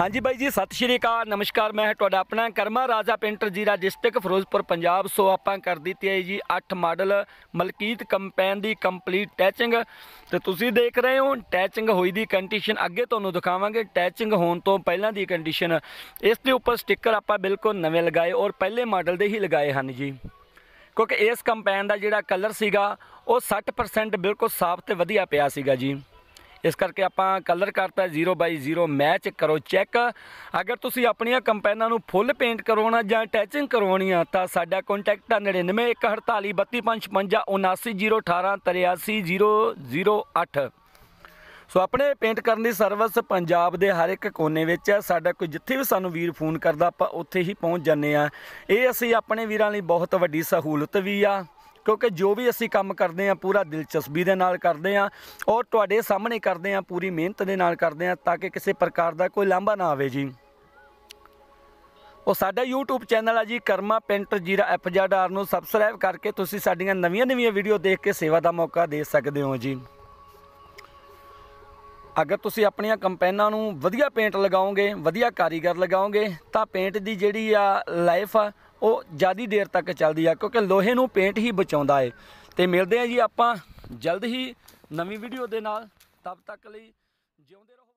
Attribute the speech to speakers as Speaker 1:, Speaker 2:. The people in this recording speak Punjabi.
Speaker 1: ਹਾਂਜੀ ਬਾਈ ਜੀ ਸਤਿ ਸ਼੍ਰੀ ਅਕਾਲ ਨਮਸਕਾਰ ਮੈਂ ਤੁਹਾਡਾ ਆਪਣਾ ਕਰਮਾ ਰਾਜਾ ਪੇਂਟਰ ਜੀਰਾ ਡਿਸਟ੍ਰਿਕਟ ਫਿਰੋਜ਼ਪੁਰ ਪੰਜਾਬ ਸੋ ਆਪਾਂ ਕਰ ਦਿੱਤੀ ਹੈ ਜੀ 8 ਮਾਡਲ ਮਲਕੀਤ ਕੰਪੈਨ ਦੀ ਕੰਪਲੀਟ ਟੈਚਿੰਗ ਤੇ ਤੁਸੀਂ ਦੇਖ ਰਹੇ ਹੋ ਟੈਚਿੰਗ ਹੋਈ ਦੀ ਕੰਡੀਸ਼ਨ ਅੱਗੇ ਤੁਹਾਨੂੰ ਦਿਖਾਵਾਂਗੇ ਟੈਚਿੰਗ ਹੋਣ ਤੋਂ ਪਹਿਲਾਂ ਦੀ ਕੰਡੀਸ਼ਨ ਇਸ ਦੇ ਉੱਪਰ ਸਟicker ਆਪਾਂ ਬਿਲਕੁਲ ਨਵੇਂ ਲਗਾਏ ਔਰ ਪਹਿਲੇ ਮਾਡਲ ਦੇ ਹੀ ਲਗਾਏ ਹਨ ਜੀ ਕਿਉਂਕਿ ਇਸ ਕੰਪੈਨ ਦਾ ਜਿਹੜਾ ਕਲਰ ਸੀਗਾ ਉਹ 60% ਬਿਲਕੁਲ ਸਾਫ਼ ਤੇ ਵਧੀਆ ਪਿਆ ਸੀਗਾ ਜੀ ਇਸ ਕਰਕੇ ਆਪਾਂ ਕਲਰ ਕਰਤਾ 0 ਬਾਈ 0 ਮੈਚ ਕਰੋ ਚੈੱਕ ਅਗਰ ਤੁਸੀਂ ਆਪਣੀਆਂ ਕੰਪੈਨਾਂ ਨੂੰ ਫੁੱਲ ਪੇਂਟ ਕਰਵਾਉਣਾ ਜਾਂ ਟੈਚਿੰਗ ਕਰਵਾਉਣੀ ਆ ਤਾਂ ਸਾਡਾ ਕੰਟੈਕਟ ਆ 991453579818 ਸੋ ਆਪਣੇ ਪੇਂਟ ਕਰਨ ਦੀ ਸਰਵਿਸ ਪੰਜਾਬ ਦੇ ਹਰ ਇੱਕ ਕੋਨੇ ਵਿੱਚ ਹੈ ਸਾਡਾ ਕੋਈ ਜਿੱਥੇ ਵੀ ਸਾਨੂੰ ਵੀਰ ਫੋਨ ਕਰਦਾ ਆਪਾਂ ਉੱਥੇ ਹੀ ਪਹੁੰਚ ਜਾਂਦੇ ਆ ਇਹ ਅਸੀਂ ਆਪਣੇ ਵੀਰਾਂ ਲਈ ਬਹੁਤ ਵੱਡੀ ਸਹੂਲਤ ਵੀ ਆ ਕਿਉਂਕਿ ਜੋ ਵੀ ਅਸੀਂ ਕੰਮ ਕਰਦੇ ਆ ਪੂਰਾ ਦਿਲਚਸਪੀ ਦੇ ਨਾਲ ਕਰਦੇ ਆ ਔਰ ਤੁਹਾਡੇ ਸਾਹਮਣੇ ਕਰਦੇ ਆ ਪੂਰੀ ਮਿਹਨਤ ਦੇ ਨਾਲ ਕਰਦੇ ਆ ਤਾਂ ਕਿ ਕਿਸੇ ਪ੍ਰਕਾਰ ਦਾ ਕੋਈ ਲਾਂਭਾ ਨਾ ਆਵੇ ਜੀ ਉਹ ਸਾਡਾ YouTube ਚੈਨਲ ਆ ਜੀ ਕਰਮਾ ਪੈਂਟਰ ਜੀਰਾ ਐਫ ਨੂੰ ਸਬਸਕ੍ਰਾਈਬ ਕਰਕੇ ਤੁਸੀਂ ਸਾਡੀਆਂ ਨਵੀਆਂ-ਨਵੀਆਂ ਵੀਡੀਓ ਦੇਖ ਕੇ ਸੇਵਾ ਦਾ ਮੌਕਾ ਦੇ ਸਕਦੇ ਹੋ ਜੀ ਅਗਰ ਤੁਸੀਂ ਆਪਣੀਆਂ ਕੰਪੈਨਾਂ ਨੂੰ ਵਧੀਆ ਪੇਂਟ ਲਗਾਓਗੇ ਵਧੀਆ ਕਾਰੀਗਰ ਲਗਾਓਗੇ ਤਾਂ ਪੇਂਟ ਦੀ ਜਿਹੜੀ ਆ ਲਾਈਫ ਆ ਉਹ ਜ਼ਿਆਦੀ ਦੇਰ ਤੱਕ ਚੱਲਦੀ ਆ ਕਿਉਂਕਿ ਲੋਹੇ ਨੂੰ ਪੇਂਟ ਹੀ ਬਚਾਉਂਦਾ ਏ ਤੇ ਮਿਲਦੇ ਆ ਜੀ ਆਪਾਂ ਜਲਦ ਹੀ ਨਵੀਂ ਵੀਡੀਓ ਦੇ ਨਾਲ ਤਦ ਤੱਕ ਲਈ ਜਿਉਂਦੇ ਰਹੋ